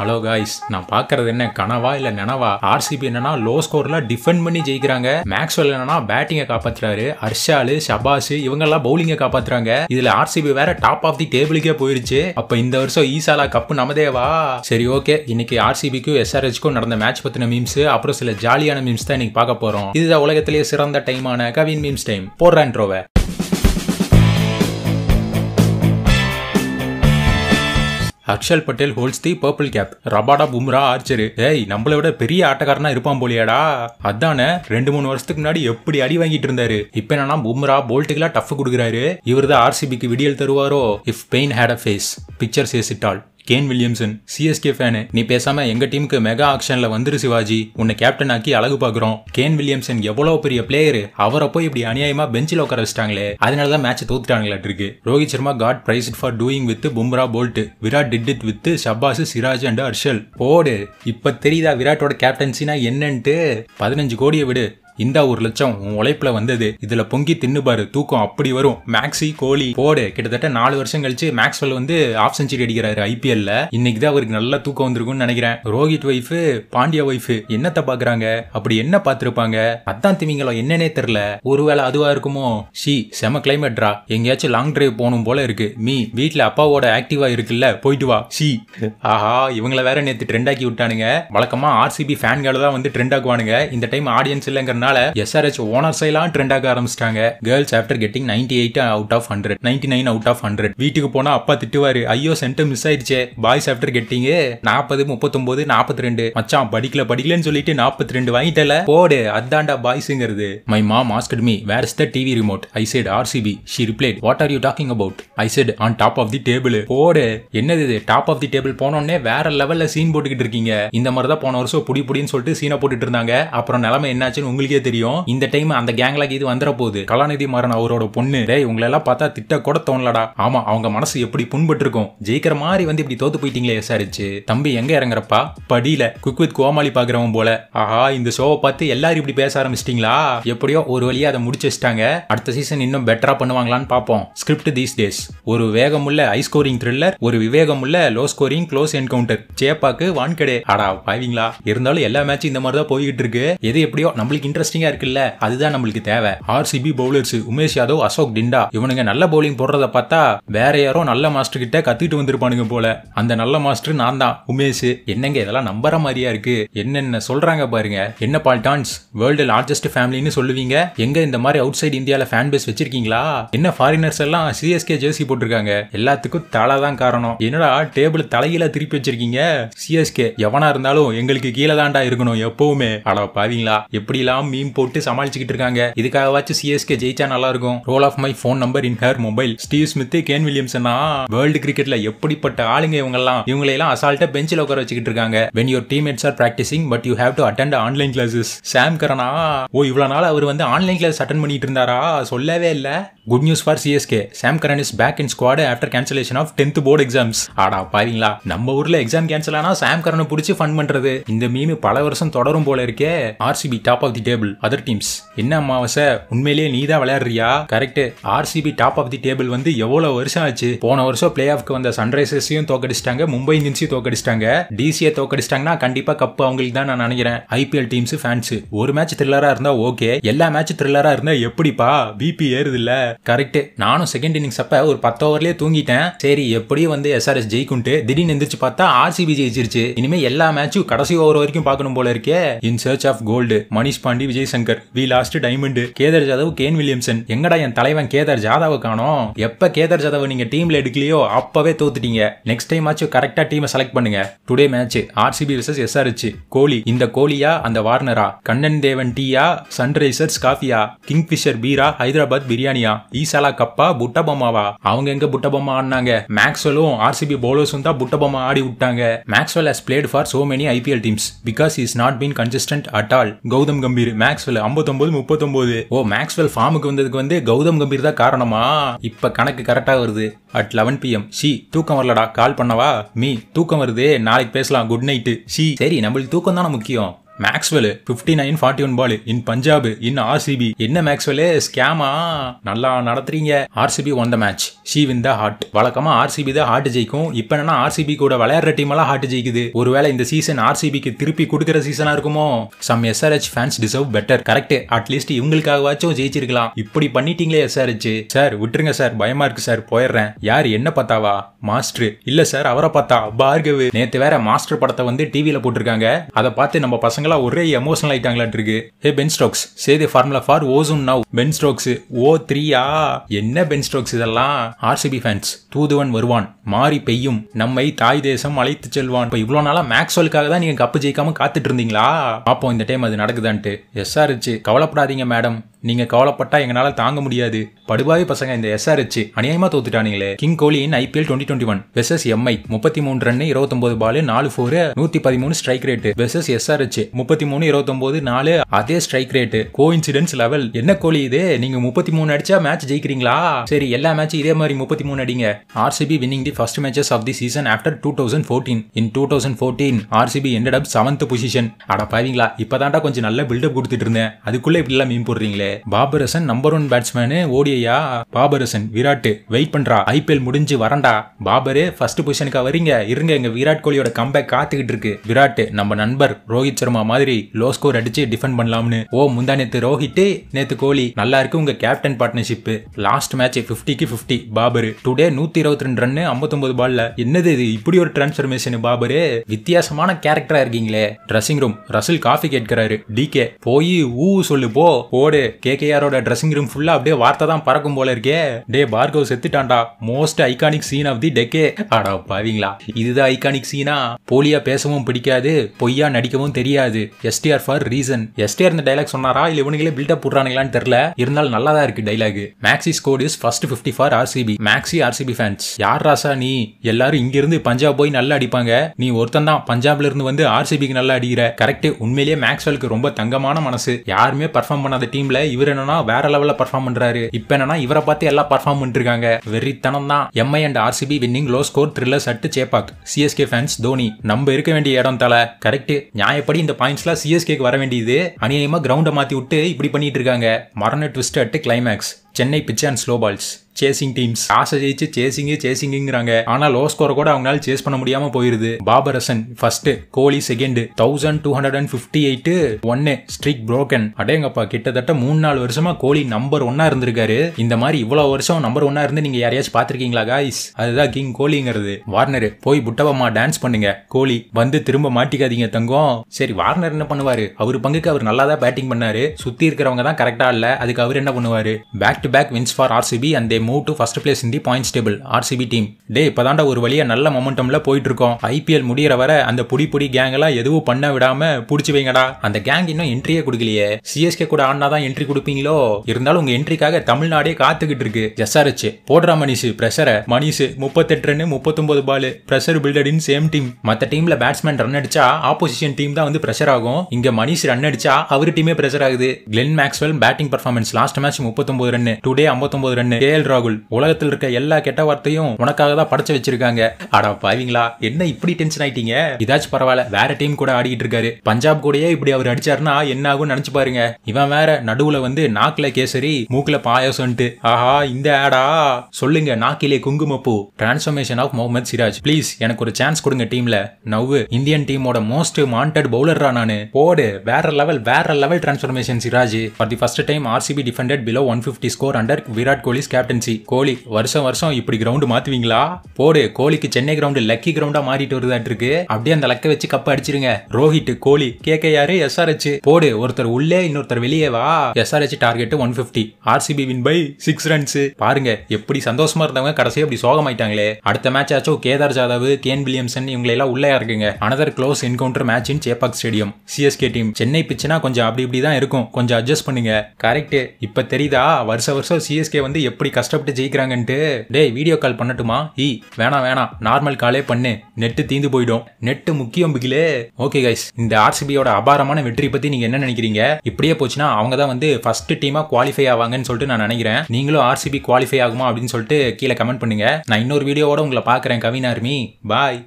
hello guys நான் பாக்குறது என்ன கனவா இல்ல நினவா ஆர்சிபி என்னன்னா லோ ஸ்கோர்ல டிஃபெண்ட் பண்ணி ஜெயிக்கிறாங்க மேக்ஸ்வெல் என்னன்னா பேட்டிங்கை காப்பாத்துறாரு ஹர்ஷாலு ஷபாஷ் இவங்க எல்லாம் பவுலிங்கை காப்பாத்துறாங்க இதுல ஆர்சிபி வேற டாப் ஆஃப் தி டேபிளுக்கே போயிருச்சு அப்ப இந்த வருஷம் ஈசாலா கப் நமதேவா சரி ஓகே இன்னைக்கு ஆர்சிபிக்கும் எஸ்ஆர்ஹெச்க்கும் நடந்த மேட்ச் பத்தின மீம்ஸ் அப்புறம் சில ஜாலியான மீம்ஸ் தான் இன்னைக்கு பார்க்க போறோம் இதுதான் உலகத்திலேயே சிறந்த டைமான கவின் மீம்ஸ் டைம் போடுறான்றோவை Axar Patel holds the purple cap Rabada Bumrah Archer ஏய் நம்மளை விட பெரிய ஆட்டக்காரனா இருப்பான் போலியாடா அதானே ரெண்டு மூணு வருஷத்துக்கு முன்னாடி எப்படி அடி வாங்கிட்டு இருந்தாரு இப்ப என்னன்னா பும்ரா போல்ட்டுக்கெல்லாம் டஃப் கொடுக்குறாரு இவர் தான் ஆர்சிபிக்கு விடியல் தருவாரோ if pain had a face picture சேசிட்டால் கேன் வில்லியம்சன் சிஎஸ்கே ஃபேனு நீ பேசாம எங்க டீமுக்கு மெகா ஆக்ஷன்ல வந்துரு சிவாஜி உன்னை கேப்டன் ஆக்கி அழகு பாக்குறோம் கேன் வில்லியம்சன் எவ்வளவு பெரிய பிளேயரு அவரை போய் இப்படி அநியாயமா பெஞ்சில் உட்கார வச்சிட்டாங்களே அதனாலதான் மேட்ச் தோத்துட்டாங்களா இருக்கு Rohit Sharma got praise for doing with Bumrah Boult Virat did with Shahbaz Siraj and Harshal போடு இப்ப தெரியுதா விராட்டோட கேப்டன்சினா என்னன்ட்டு பதினஞ்சு கோடியை விடு இந்த ஒரு லட்சம் உன் உழைப்புல வந்தது இதுல பொங்கி தின்னுபாரு தூக்கம் அப்படி வரும் மேக்ஸி கோலி போடு கிட்டத்தட்ட நாலு வருஷம் கழிச்சு மேக்ஸ்வெல் வந்து ஆஃப் செஞ்சுரி அடிக்கிறாரு ஐபிஎல்ல இன்னைக்குதான் தான் அவருக்கு நல்லா தூக்கம் வந்திருக்கும்னு நினைக்கிறேன் ரோஹித் ஒய்ஃப் பாண்டியா ஒய்ஃப் என்னத்தை பாக்குறாங்க அப்படி என்ன பாத்துருப்பாங்க அத்தான் திமிங்கலம் என்னன்னே தெரியல ஒருவேளை அதுவா இருக்குமோ ஷி செம கிளைமேட்ரா எங்கேயாச்சும் லாங் டிரைவ் போகணும் போல இருக்கு மீ வீட்டுல அப்பாவோட ஆக்டிவா இருக்குல்ல போயிட்டு வா ஷி ஆஹா இவங்கள வேற நேத்து ட்ரெண்ட் ஆக்கி விட்டானுங்க வழக்கமா ஆர்சிபி ஃபேன்களை தான் வந்து ட்ரெண்ட் ஆக்குவானுங்க இந்த டைம் ஆடியன்ஸ் இல்லைங்கிற அதனால எஸ்ஆர்ஹெச் ஓனர்ஸ் எல்லாம் ட்ரெண்ட் ஆக ஆரம்பிச்சிட்டாங்க girls after getting ninety eight out of hundred ninety nine out of hundred வீட்டுக்கு போனா அப்பா திட்டுவாரு ஐயோ சென்டர் மிஸ் ஆயிடுச்சே பாய்ஸ் ஆஃப்டர் கெட்டிங் நாற்பது முப்பத்தொன்பது நாற்பத்தி ரெண்டு மச்சான் படிக்கல படிக்கலன்னு சொல்லிட்டு நாற்பத்தி ரெண்டு வாங்கிட்டல போடு அதான்டா பாய்ஸுங்கிறது my mom asked me where is the TV remote I said RCB she replied what are you talking about I said on top of the table போடு என்னது இது டாப் ஆஃப் தி டேபிள் போனோடனே வேற லெவல்ல சீன் போட்டுக்கிட்டு இருக்கீங்க இந்த மாதிரி தான் போன வருஷம் புடி புடின்னு சொல்லிட்டு சீனை போட்டுட்டு இருந்தாங்க அப்புறம் நிலைமை என்னாச்சுன்னு உங்களுக்கு கலாநிதிக்கே தெரியும் இந்த டைம் அந்த கேங்ல இது வந்துற போகுது கலாநிதி மாறன் அவரோட பொண்ணு டே உங்களை எல்லாம் பார்த்தா திட்ட கூட தோணலடா ஆமா அவங்க மனசு எப்படி புண்பட்டு இருக்கும் ஜெயிக்கிற மாதிரி வந்து இப்படி தோத்து போயிட்டீங்களே விசாரிச்சு தம்பி எங்க இறங்குறப்பா படியில குக் வித் கோமாளி பாக்குறவன் போல ஆஹா இந்த ஷோவை பார்த்து எல்லாரும் இப்படி பேச ஆரம்பிச்சிட்டீங்களா எப்படியோ ஒரு வழியா அதை முடிச்சு வச்சிட்டாங்க அடுத்த சீசன் இன்னும் பெட்டரா பண்ணுவாங்களான்னு பார்ப்போம் ஸ்கிரிப்ட் தீஸ் டேஸ் ஒரு வேகமுள்ள ஹை ஸ்கோரிங் த்ரில்லர் ஒரு விவேகமுள்ள low scoring close encounter Chepauk Wankhede ஆடா பாவீங்களா இருந்தாலும் எல்லா மேட்சும் இந்த மாதிரி தான் போய்கிட்டு இருக்கு எது எப்படியோ நம்மளுக்கு இன்ட்ரெஸ்ட் இன்ட்ரெஸ்டிங்கா இருக்குல்ல அதுதான் நம்மளுக்கு தேவை ஆர்சிபி பவுலர்ஸ் உமேஷ் யாதவ் அசோக் டிண்டா இவனுங்க நல்ல பவுலிங் போடுறத பார்த்தா வேற யாரோ நல்ல மாஸ்டர் கிட்ட கத்துட்டு வந்திருப்பானுங்க போல அந்த நல்ல மாஸ்டர் நான் தான் உமேஷ் என்னங்க இதெல்லாம் நம்புற மாதிரியா இருக்கு என்னென்ன சொல்றாங்க பாருங்க என்ன பால் டான்ஸ் வேர்ல்டு லார்ஜஸ்ட் ஃபேமிலின்னு சொல்லுவீங்க எங்க இந்த மாதிரி அவுட் சைடு இந்தியால ஃபேன் பேஸ் வச்சிருக்கீங்களா என்ன ஃபாரினர்ஸ் எல்லாம் சிஎஸ்கே ஜெர்சி போட்டிருக்காங்க எல்லாத்துக்கும் தலை தான் காரணம் என்னடா டேபிள் தலையில திருப்பி வச்சிருக்கீங்க சிஎஸ்கே எவனா இருந்தாலும் எங்களுக்கு கீழே தாண்டா இருக்கணும் எப்பவுமே அட பாவீங்களா எப்படிலாம் மீம் போட்டு சமாளிச்சுக்கிட்டு இருக்காங்க இதுக்காகவாச்சும் சிஎஸ்கே ஜெயிச்சா நல்லா இருக்கும் role of my phone number in her mobile Steve Smith Kane வில்லியம்சனா வேர்ல்டு கிரிக்கெட்ல எப்படிப்பட்ட ஆளுங்க இவங்க எல்லாம் எல்லாம் அசால்ட்டா பெஞ்சில் உட்கார வச்சுக்கிட்டு இருக்காங்க when your teammates are practising but you have to attend online classes Sam கரனா ஓ இவ்வளவு நாள் அவர் வந்து ஆன்லைன் கிளாஸ் அட்டன் பண்ணிட்டு இருந்தாரா சொல்லவே இல்ல good news for CSK Sam Curran is back in squad after cancellation of tenth board exams ஆடா பாருங்களா நம்ம ஊர்ல எக்ஸாம் கேன்சல் ஆனா சாம் கரனை பிடிச்சி ஃபன் பண்றது இந்த மீம் பல வருஷம் தொடரும் போல இருக்கே RCB top of the table table other teams என்ன அமாவாசை உண்மையிலேயே நீ தான் விளையாடுறியா correct RCB top of the table வந்து எவ்வளவு வருஷம் ஆச்சு போன வருஷம் பிளே ஆஃப்க்கு வந்த சன்ரைசர்ஸையும் தோக்கடிச்சிட்டாங்க மும்பை இந்தியன்ஸையும் தோக்கடிச்சிட்டாங்க டிசியை தோக்கடிச்சிட்டாங்கன்னா கண்டிப்பா கப் அவங்களுக்கு தான் நான் நினைக்கிறேன் ஐபிஎல் டீம்ஸ் ஃபேன்ஸ் ஒரு மேட்ச் த்ரில்லரா இருந்தா ஓகே எல்லா மேட்ச் த்ரில்லரா இருந்தா எப்படிப்பா பிபி ஏறுது இல்ல கரெக்ட் நானும் செகண்ட் இன்னிங்ஸ் அப்ப ஒரு பத்து ஓவர்லயே தூங்கிட்டேன் சரி எப்படியும் வந்து எஸ்ஆர்எஸ் ஜெயிக்கும்ட்டு திடீர்னு எந்திரிச்சு பார்த்தா ஆர்சிபி ஜெயிச்சிருச்சு இனிமே எல்லா மேட்சும் கடைசி ஓவர் வரைக்கும் பார்க்கணும் போல இருக்கே in search of gold Manish Pandey Vijay Shankar we lost diamond Kedar Jadhav Kane Williamson எங்கடா என் தலைவன் கேதர் ஜாதவ் காணோம் எப்ப கேதர் ஜாதவ் நீங்க டீம்ல எடுக்கலையோ அப்பவே தோத்துட்டீங்க நெக்ஸ்ட் டைம் ஆச்சும் கரெக்டா டீமை செலக்ட் பண்ணுங்க today match RCB versus SRH Kohli இந்த கோலியா அந்த வார்னரா கண்ணன் தேவன் டீயா சன்ரைசர்ஸ் காஃபியா கிங் பிஷர் பீரா ஹைதராபாத் பிரியாணியா ஈசாலா கப்பா புட்ட பொம்மாவா அவங்க எங்க புட்ட பொம்மா ஆடினாங்க மேக்ஸ்வெலும் ஆர்சிபி போலர்ஸும் தான் புட்ட பொம்மா ஆடி விட்டாங்க Maxwell has played for so many IPL teams because is not been consistent at all Gautam Gambhir Maxwell ஐம்பத்தொன்பது முப்பத்தொன்பது ஓ மேக்ஸ்வெல் ஃபார்முக்கு வந்ததுக்கு வந்து கௌதம் கம்பீர் தான் காரணமா இப்ப கணக்கு கரெக்டா வருது அட் லெவன் பிஎம் ஷி தூக்கம் வரலடா கால் பண்ணவா மீ தூக்கம் வருது நாளைக்கு பேசலாம் குட் நைட்டு ஷி சரி நம்மளுக்கு தூக்கம் தானே முக்கியம் Maxwell fifty nine forty one ball in Punjab in RCB என்ன மேக்ஸ்வெல்லு ஸ்கேமா நல்லா நடத்துறீங்க RCB won the match she win the heart வழக்கமா ஆர்சிபி தான் ஹார்ட் ஜெயிக்கும் இப்ப என்னன்னா ஆர்சிபி கூட விளையாடுற டீம் எல்லாம் ஹார்ட் ஜெயிக்குது ஒருவேளை இந்த சீசன் ஆர்சிபிக்கு திருப்பி கொடுக்குற சீசனா இருக்குமோ some SRH fans deserve better correct at least இவங்களுக்காகவாச்சும் ஜெயிச்சிருக்கலாம் இப்படி பண்ணிட்டீங்களே எஸ்ஆர்ஹெச் சார் விட்டுருங்க சார் பயமா இருக்கு சார் போயிடுறேன் யார் என்ன பார்த்தாவா மாஸ்டர் இல்ல சார் அவரை பார்த்தா பார்கவ் நேத்து வேற மாஸ்டர் படத்தை வந்து டிவியில போட்டிருக்காங்க அதை பார்த்து நம்ம பசங்க பசங்களா ஒரே எமோஷனல் ஆயிட்டாங்களான் இருக்கு hey Ben Stokes say the formula for ozone now Ben Strokes O த்ரீயா என்ன பென் ஸ்டோக்ஸ் இதெல்லாம் ஆர்சிபி ஃபேன்ஸ் தூதுவன் வருவான் மாறி பெய்யும் நம்மை தாய் தேசம் அழைத்து செல்வான் இப்போ இவ்வளோ நாளாக மேக்ஸ்வெலுக்காக தான் நீங்கள் கப்பு ஜெயிக்காம காத்துட்டு இருந்தீங்களா பார்ப்போம் இந்த டைம் அது நடக்குதான்ட்டு எஸ் ஆர்ச்சு கவலைப்படாதீங்க மேடம் நீங்க கவலைப்பட்டா எங்களால தாங்க முடியாது படுபாவி பசங்க இந்த எஸ்ஆர்ஹெச் அநியாயமா தோத்துட்டானுங்களே கிங் கோலியின் IPL twenty twenty one versus MI முப்பத்தி மூணு ரன் இருபத்தொன்பது பாலு நாலு ஃபோர் நூத்தி பதிமூணு ஸ்ட்ரைக் ரேட் வெர்சஸ் எஸ்ஆர்ஹெச் முப்பத்தி மூணு ஒன்பது நாலு அதே strike rate coincidence level என்ன கோலி இது நீங்க முப்பத்தி மூணு அடிச்சா மேட்ச் ஜெயிக்கிறீங்களா சரி எல்லா மேட்சும் இதே மாதிரி முப்பத்தி மூணு அடிங்க RCB winning the first matches of the season after two thousand fourteen in two thousand fourteen RCB ended up seventh position அட பாவீங்களா இப்பதான்டா கொஞ்சம் நல்ல பில்டப் கொடுத்துட்டு இருந்தேன் அதுக்குள்ள இப்படிலாம் மீன் போடுறீங்களே பாபரசன் நம்பர் ஒன் பேட்ஸ்மேனு ஓடியா பாபரசன் விராட் வெயிட் பண்றா ஐபிஎல் முடிஞ்சு வரண்டா பாபரே ஃபர்ஸ்ட் பொசிஷனுக்கா வரீங்க இருங்க எங்க விராட் கோலியோட கம்பேக் காத்துக்கிட்டு இருக்கு விராட் நம்ம நண்பர் ரோஹித் சர்மா மாதிரி லோ ஸ்கோர் அடிச்சு டிஃபெண்ட் பண்ணலாம்னு ஓ முந்தா நேத்து ரோஹித் நேத்து கோலி நல்லா இருக்கு உங்க கேப்டன் பார்ட்னர்ஷிப் லாஸ்ட் மேட்ச் பிப்டிக்கு பிப்டி பாபரு டுடே நூத்தி இருபத்தி ரெண்டு ரன்னு ஐம்பத்தொன்பது பால்ல என்னது இது இப்படி ஒரு டிரான்ஸ்பர்மேஷன் பாபரு வித்தியாசமான கேரக்டரா இருக்கீங்களே ட்ரெஸ்ஸிங் ரூம் ரசில் காஃபி கேட்கிறாரு டி கே போய் ஊ சொல்லு போ போடு கேகேஆரோட ட்ரெஸ்ஸிங் ரூம் ஃபுல்லாக அப்படியே வார்த்தை தான் பறக்கும் போல இருக்கே டே பார்கவ் செத்துட்டான்டா most iconic scene of the decade ஆடா பாவீங்களா இதுதான் ஐகானிக் சீனா போலியா பேசவும் பிடிக்காது பொய்யா நடிக்கவும் தெரியாது எஸ்டிஆர் ஃபார் ரீசன் எஸ்டிஆர் இந்த டைலாக் சொன்னாரா இல்ல இவனுங்களே பில்டப் போடுறானுங்களான்னு தெரியல இருந்தாலும் நல்லா தான் இருக்கு dialogue Maxi score is first fifty for RCB Maxi RCB fans யார் ராசா நீ எல்லாரும் இங்கிருந்து பஞ்சாப் போய் நல்லா அடிப்பாங்க நீ ஒருத்தன் தான் பஞ்சாப்ல இருந்து வந்து ஆர்சிபிக்கு நல்லா அடிக்கிற கரெக்ட் உண்மையிலேயே மேக்ஸ்வெலுக்கு ரொம்ப தங்கமான மனசு யாருமே பர்ஃபார்ம் பண்ணாத டீம்ல இவர் என்னன்னா வேற லெவலில் பர்ஃபார்ம் பண்ணுறாரு இப்போ என்னன்னா இவரை பார்த்து எல்லாம் பர்ஃபார்ம் பண்ணிருக்காங்க வெறித்தனம் தான் MI and RCB winning low score thriller சட்டு சேப்பாக் சிஎஸ்கே ஃபேன்ஸ் தோனி நம்ம இருக்க வேண்டிய இடம் தலை கரெக்ட் நியாயப்படி இந்த பாயிண்ட்ஸ்லாம் சிஎஸ்கேக்கு வர வேண்டியது அநியாயமாக கிரவுண்டை மாற்றி விட்டு இப்படி பண்ணிட்டு இருக்காங்க மரண twist at climax Chennai pitch and slow balls chasing teams ஆசை ஜெயிச்சு சேசிங் சேசிங்குங்கிறாங்க ஆனா லோ ஸ்கோர் கூட அவங்களால சேஸ் பண்ண முடியாம போயிருது Babar Hasan first Kohli second thousand two hundred and fifty eight ஒன்னு ஸ்ட்ரிக் புரோக்கன் அடேங்கப்பா கிட்டத்தட்ட மூணு நாலு வருஷமா கோலி நம்பர் ஒன்னா இருந்திருக்காரு இந்த மாதிரி இவ்வளவு வருஷம் நம்பர் ஒன்னா இருந்து நீங்க யாரையாச்சும் பாத்திருக்கீங்களா காய்ஸ் அதுதான் கிங் கோலிங்கிறது வார்னர் போய் புட்டவம்மா டான்ஸ் பண்ணுங்க கோலி வந்து திரும்ப மாட்டிக்காதீங்க தங்கம் சரி வார்னர் என்ன பண்ணுவாரு அவர் பங்குக்கு அவர் நல்லா தான் பேட்டிங் பண்ணாரு சுத்தி இருக்கிறவங்க தான் கரெக்டா இல்ல அதுக்கு அவர் என்ன பண்ணுவாரு back to back wins for RCB and they move to first place in the points table RCB team டே இப்பதாண்டா ஒரு வழியா நல்ல மொமெண்டம்ல போயிட்டு இருக்கோம் ஐபிஎல் முடியிற வர அந்த புடி புடி கேங் எல்லாம் எதுவும் பண்ண விடாம புடிச்சு வைங்கடா அந்த கேங் இன்னும் என்ட்ரியே கொடுக்கலையே சிஎஸ்கே கூட ஆனா தான் என்ட்ரி கொடுப்பீங்களோ இருந்தாலும் உங்க என்ட்ரிக்காக தமிழ்நாடே காத்துக்கிட்டு இருக்கு எஸ்ஆர்ஹெச் போடுறா மணிஷு பிரஷர மணிஷு முப்பத்தெட்டு ரன் முப்பத்தொன்பது ball pressure builder in same team மற்ற டீம்ல பேட்ஸ்மேன் ரன் அடிச்சா ஆப்போசிஷன் டீம் தான் வந்து பிரஷர் ஆகும் இங்க மணிஷ் ரன் அடிச்சா அவர் டீமே பிரஷர் ஆகுது Glenn Maxwell batting performance last match முப்பத்தொன்பது ரன் டுடே ஐம்பத்தொன்பது ரன் கே எல் ராகுல் உலகத்தில் இருக்க எல்லா கெட்ட வார்த்தையும் உனக்காக தான் படைச்சு வச்சிருக்காங்க ஆடா பாவீங்களா என்ன இப்படி டென்ஷன் ஆயிட்டீங்க இதாச்சும் பரவாயில்ல வேற டீம் கூட ஆடிட்டு இருக்காரு பஞ்சாப் கூடயே இப்படி அவர் அடிச்சாருன்னா என்ன ஆகும் நினைச்சு பாருங்க இவன் வேற நடுவுல வந்து நாக்குல கேசரி மூக்குல பாயசம்ட்டு ஆஹா இந்த ஆடா சொல்லுங்க நாக்கிலே குங்குமப்பூ transformation of Mohammed Siraj please எனக்கு ஒரு சான்ஸ் கொடுங்க டீம்ல நவ்வு இந்தியன் டீமோட மோஸ்ட் மாண்டட் பவுலரா நானு போடு வேற லெவல் வேற level transformation Siraj for the first time RCB defended below one fifty score score under Virat Kohli's captaincy Kohli வருஷம் வருஷம் இப்படி கிரவுண்ட் மாத்துவீங்களா போடு கோலிக்கு சென்னை கிரவுண்ட் லக்கி கிரவுண்டா மாறிட்டு வருதாட்டு இருக்கு அப்படியே அந்த லக்கை வச்சு கப் அடிச்சிருங்க Rohit Kohli K K R SRH போடு ஒருத்தர் உள்ளே இன்னொருத்தர் வெளியே வா SRH target one fifty RCB win by six runs பாருங்க எப்படி சந்தோஷமா இருந்தவங்க கடைசியா அப்படி சோகமாயிட்டாங்களே அடுத்த மேட்ச் ஆச்சோ கேதார் ஜாதவ் கேன் வில்லியம்சன் இவங்களை எல்லாம் உள்ளே இருக்குங்க another close encounter match in Chepauk stadium CSK team Chennai பிச்சுனா கொஞ்சம் அப்படி இப்படி தான் இருக்கும் கொஞ்சம் அட்ஜஸ்ட் பண்ணுங்க கரெக்ட் இப்ப தெரியுதா வருஷம் வருஷம் சிஎஸ்கே வந்து எப்படி கஷ்டப்பட்டு ஜெயிக்கிறாங்கன்ட்டு டேய் வீடியோ கால் பண்ணட்டுமா ஈ வேணாம் வேணாம் நார்மல் காலே பண்ணு நெட்டு தீந்து போயிடும் நெட்டு முக்கியம் பிகிலே ஓகே கைஸ் இந்த ஆர்சிபியோட அபாரமான வெற்றி பத்தி நீங்க என்ன நினைக்கிறீங்க இப்படியே போச்சுன்னா அவங்க தான் வந்து ஃபர்ஸ்ட் டீமா குவாலிஃபை ஆவாங்கன்னு சொல்லிட்டு நான் நினைக்கிறேன் நீங்களும் ஆர்சிபி குவாலிஃபை ஆகுமா அப்படின்னு சொல்லிட்டு கீழே கமெண்ட் பண்ணுங்க நான் இன்னொரு வீடியோவோட உங்களை பாக்குறேன் கவின் ஆர்மி பாய்